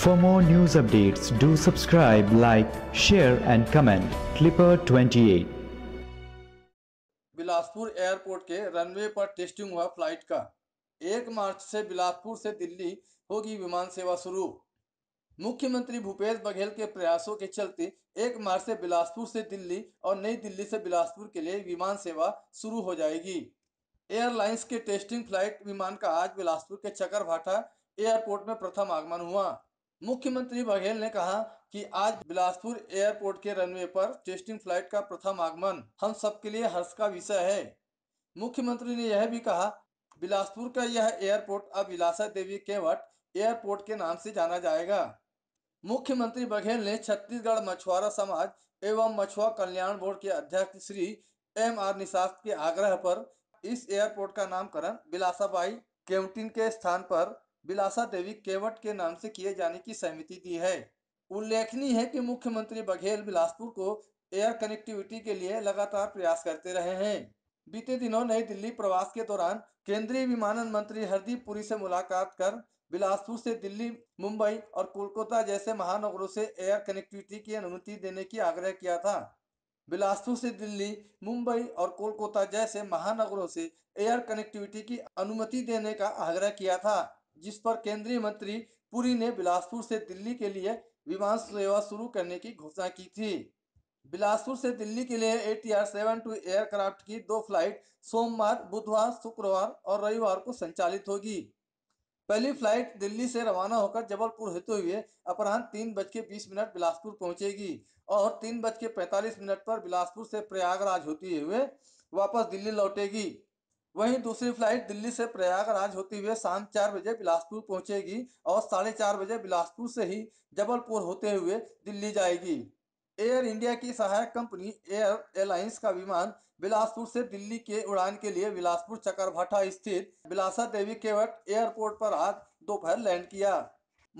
For more news updates, do subscribe, like, share and comment. Clipper 28 Bilaspur airport के runway पर testing हुआ flight का एक मार्च से बिलासपुर से दिल्ली होगी विमान सेवा शुरू मुख्यमंत्री भूपेश बघेल के प्रयासों के चलते एक मार्च से बिलासपुर से दिल्ली और नई दिल्ली से बिलासपुर के लिए विमान सेवा शुरू हो जाएगी एयरलाइंस के टेस्टिंग फ्लाइट विमान का आज बिलासपुर के चकरभाटा एयरपोर्ट में प्रथम आगमन हुआ मुख्यमंत्री बघेल ने कहा कि आज बिलासपुर एयरपोर्ट के रनवे पर टेस्टिंग फ्लाइट का प्रथम आगमन हम सबके लिए हर्ष का विषय है मुख्यमंत्री ने यह भी कहा बिलासपुर का यह एयरपोर्ट अब विलासा देवी केवट एयरपोर्ट के नाम से जाना जाएगा मुख्यमंत्री बघेल ने छत्तीसगढ़ मछुआरा समाज एवं मछुआ कल्याण बोर्ड के अध्यक्ष श्री एम आर निशाद के आग्रह पर इस एयरपोर्ट का नामकरण बिलासाबाई केवटिन के स्थान पर बिलासा देवी केवट के नाम से किए जाने की सहमति दी है उल्लेखनीय है कि मुख्यमंत्री बघेल बिलासपुर को एयर कनेक्टिविटी के लिए लगातार प्रयास करते रहे हैं बीते दिनों नई दिल्ली प्रवास के दौरान केंद्रीय विमानन मंत्री हरदीप पुरी से मुलाकात कर बिलासपुर से दिल्ली मुंबई और कोलकाता जैसे महानगरों से एयर कनेक्टिविटी की अनुमति देने की आग्रह किया था बिलासपुर से दिल्ली मुंबई और कोलकाता जैसे महानगरों से एयर कनेक्टिविटी की अनुमति देने का आग्रह किया था जिस पर केंद्रीय मंत्री पुरी ने बिलासपुर से दिल्ली के लिए विमान सेवा शुरू करने की घोषणा की थी बिलासपुर से दिल्ली के लिए A T R seven two aircraft की दो फ्लाइट सोमवार बुधवार शुक्रवार और रविवार को संचालित होगी पहली फ्लाइट दिल्ली से रवाना होकर जबलपुर होते हुए अपराह्न तीन बज के बीस मिनट बिलासपुर पहुंचेगी और तीन बज के पैंतालीस मिनट पर बिलासपुर से प्रयागराज होते हुए वापस दिल्ली लौटेगी वहीं दूसरी फ्लाइट दिल्ली से प्रयागराज होते हुए शाम चार बजे बिलासपुर पहुंचेगी और साढ़े चार बजे बिलासपुर से ही जबलपुर होते हुए दिल्ली जाएगी एयर इंडिया की सहायक कंपनी एयर एलाइंस का विमान बिलासपुर से दिल्ली के उड़ान के लिए बिलासपुर चकरभाटा स्थित बिलासा देवी केवट एयरपोर्ट पर आज दोपहर लैंड किया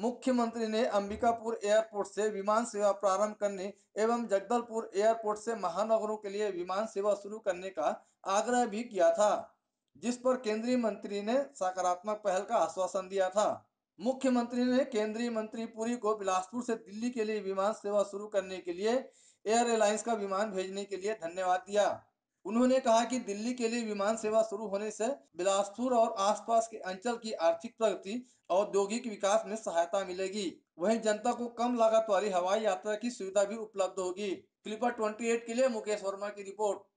मुख्यमंत्री ने अंबिकापुर एयरपोर्ट से विमान सेवा प्रारंभ करने एवं जगदलपुर एयरपोर्ट से महानगरों के लिए विमान सेवा शुरू करने का आग्रह भी किया था जिस पर केंद्रीय मंत्री ने सकारात्मक पहल का आश्वासन दिया था मुख्यमंत्री ने केंद्रीय मंत्री पुरी को बिलासपुर से दिल्ली के लिए विमान सेवा शुरू करने के लिए एयर एलाइंस का विमान भेजने के लिए धन्यवाद दिया उन्होंने कहा कि दिल्ली के लिए विमान सेवा शुरू होने से बिलासपुर और आसपास के अंचल की आर्थिक प्रगति औद्योगिक विकास में सहायता मिलेगी वहीं जनता को कम लागत वाली हवाई यात्रा की सुविधा भी उपलब्ध होगी क्लिपर 28 के लिए मुकेश वर्मा की रिपोर्ट